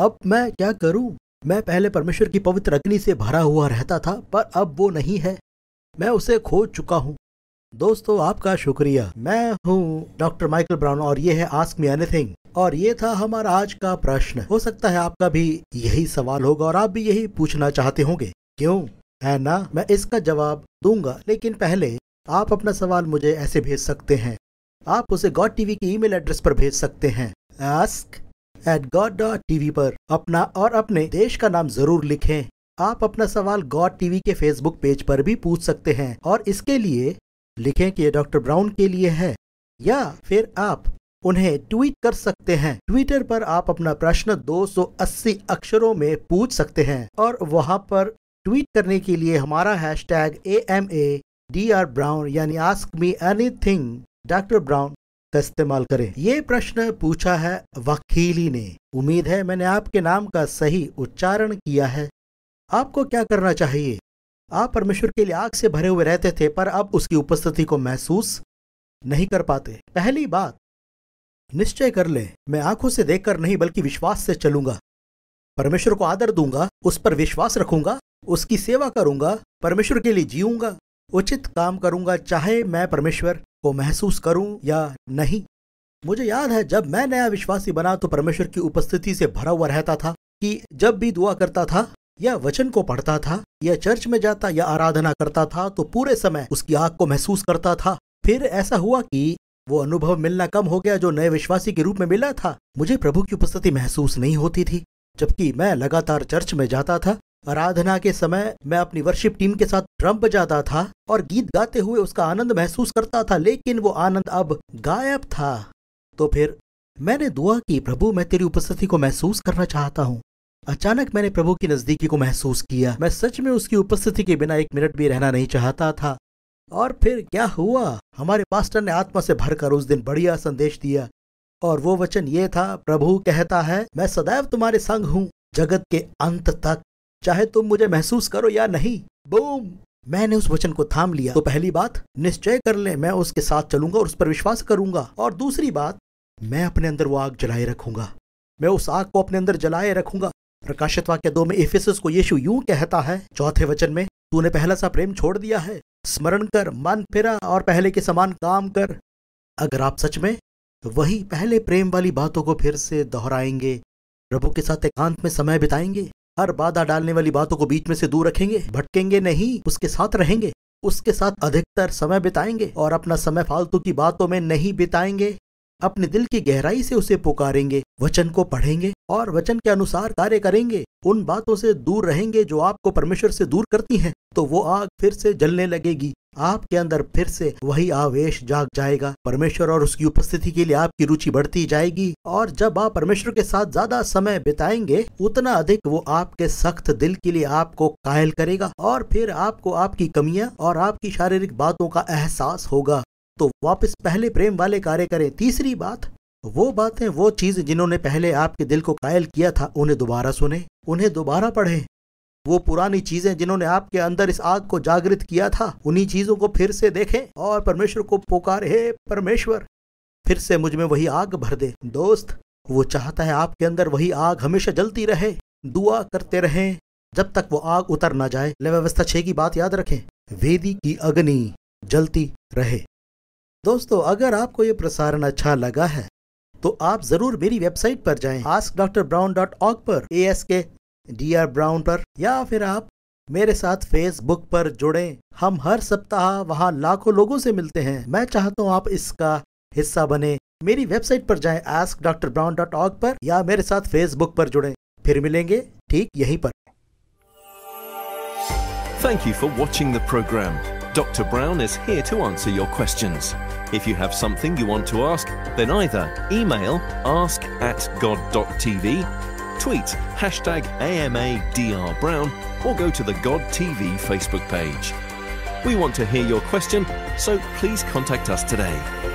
अब मैं क्या करूं? मैं पहले परमेश्वर की पवित्र अग्नि से भरा हुआ रहता था पर अब वो नहीं है मैं उसे खो चुका हूँ दोस्तों आपका शुक्रिया मैं हूँ डॉक्टर माइकल ब्राउन और ये है आस्क मी एनीथिंग और ये था हमारा आज का प्रश्न हो सकता है आपका भी यही सवाल होगा और आप भी यही पूछना चाहते होंगे क्यों है ना मैं इसका जवाब दूंगा लेकिन पहले आप अपना सवाल मुझे ऐसे भेज सकते हैं आप उसे गॉड टीवी की ईमेल एड्रेस पर भेज सकते हैं ask at God dot TV पर अपना और अपने देश का नाम जरूर लिखें आप अपना सवाल गॉड टीवी के फेसबुक पेज पर भी पूछ सकते हैं और इसके लिए लिखें कि ये डॉक्टर ब्राउन के लिए है या फिर आप उन्हें ट्वीट कर सकते हैं ट्विटर पर आप अपना प्रश्न 280 अक्षरों में पूछ सकते हैं और वहां पर ट्वीट करने के लिए हमारा hashtag A M A D R Brown यानी ask me anything doctor Brown का इस्तेमाल करें ये प्रश्न पूछा है वकीली ने उम्मीद है मैंने आपके नाम का सही उच्चारण किया है आपको क्या करना चाहिए आप परमेश्वर के लिए आग से भरे हुए रहते थे पर अब उसकी उपस्थिति को महसूस नहीं कर पाते पहली बात निश्चय कर ले मैं आंखों से देखकर नहीं बल्कि विश्वास से चलूंगा परमेश्वर को आदर दूंगा उस पर विश्वास रखूंगा उसकी सेवा करूंगा परमेश्वर के लिए जीऊंगा उचित काम करूंगा चाहे मैं परमेश्वर को महसूस करूं या नहीं मुझे याद है जब मैं नया विश्वासी बना तो परमेश्वर की उपस्थिति से भरा हुआ रहता था कि जब भी दुआ करता था या वचन को पढ़ता था या चर्च में जाता या आराधना करता था तो पूरे समय उसकी आग को महसूस करता था फिर ऐसा हुआ कि वो अनुभव मिलना कम हो गया जो नए विश्वासी के रूप में मिला था मुझे प्रभु की उपस्थिति महसूस नहीं होती थी जबकि मैं लगातार चर्च में जाता था आराधना के समय मैं अपनी वर्शिप टीम के साथ ड्रम बजाता था और गीत गाते हुए उसका आनंद महसूस करता था लेकिन वो आनंद अब गायब था तो फिर मैंने दुआ की प्रभु मैं तेरी उपस्थिति को महसूस करना चाहता हूँ अचानक मैंने प्रभु की नजदीकी को महसूस किया मैं सच में उसकी उपस्थिति के बिना एक मिनट भी रहना नहीं चाहता था और फिर क्या हुआ हमारे पास्टर ने आत्मा से भरकर उस दिन बढ़िया संदेश दिया और वो वचन ये था प्रभु कहता है मैं सदैव तुम्हारे संग हूँ जगत के अंत तक चाहे तुम मुझे महसूस करो या नहीं बूम मैंने उस वचन को थाम लिया तो पहली बात निश्चय कर ले मैं उसके साथ चलूंगा और उस पर विश्वास करूंगा और दूसरी बात मैं अपने अंदर वो आग जलाए रखूंगा मैं उस आग को अपने अंदर जलाए रखूंगा प्रकाशित वाक्य दो में एफिसस को यीशु यूं कहता है चौथे वचन में तूने पहला सा प्रेम छोड़ दिया है स्मरण कर मन फिरा और पहले के समान काम कर अगर आप सच में वही पहले प्रेम वाली बातों को फिर से दोहराएंगे प्रभु के साथ एकांत में समय बिताएंगे हर बाधा डालने वाली बातों को बीच में से दूर रखेंगे भटकेंगे नहीं उसके साथ रहेंगे उसके साथ अधिकतर समय बिताएंगे और अपना समय फालतू की बातों में नहीं बिताएंगे अपने दिल की गहराई से उसे पुकारेंगे वचन को पढ़ेंगे और वचन के अनुसार कार्य करेंगे उन बातों से दूर रहेंगे जो आपको परमेश्वर से दूर करती हैं तो वो आग फिर से जलने लगेगी आपके अंदर फिर से वही आवेश जाग जाएगा परमेश्वर और उसकी उपस्थिति के लिए आपकी रुचि बढ़ती जाएगी और जब आप परमेश्वर के साथ ज्यादा समय बिताएंगे उतना अधिक वो आपके सख्त दिल के लिए आपको कायल करेगा और फिर आपको आपकी कमियां और आपकी शारीरिक बातों का एहसास होगा तो वापस पहले प्रेम वाले कार्य करें तीसरी बात तो वो बातें वो चीज़ जिन्होंने पहले आपके दिल को कायल किया था उन्हें दोबारा सुने उन्हें दोबारा पढ़े वो पुरानी चीज़ें जिन्होंने आपके अंदर इस आग को जागृत किया था उन्हीं चीज़ों को फिर से देखें और परमेश्वर को पुकार हे परमेश्वर फिर से मुझ में वही आग भर दे दोस्त वो चाहता है आपके अंदर वही आग हमेशा जलती रहे दुआ करते रहें जब तक वो आग उतर ना जाए व्यवस्था छः की बात याद रखें वेदी की अग्नि जलती रहे दोस्तों अगर आपको ये प्रसारण अच्छा लगा है तो आप जरूर मेरी वेबसाइट पर जाएं ask doctor Brown dot org पर A S K D R Brown पर या फिर आप मेरे साथ फेसबुक पर जुड़ें हम हर सप्ताह वहाँ लाखों लोगों से मिलते हैं मैं चाहता हूँ आप इसका हिस्सा बने मेरी वेबसाइट पर जाएं ask doctor Brown dot org पर या मेरे साथ फेसबुक पर जुड़ें फिर मिलेंगे ठीक यहीं पर thank you for watching the program doctor Brown is here to answer your questions. If you have something you want to ask, then either email ask at god.tv, tweet hashtag AMADRBrown, or go to the God TV Facebook page. We want to hear your question, so please contact us today.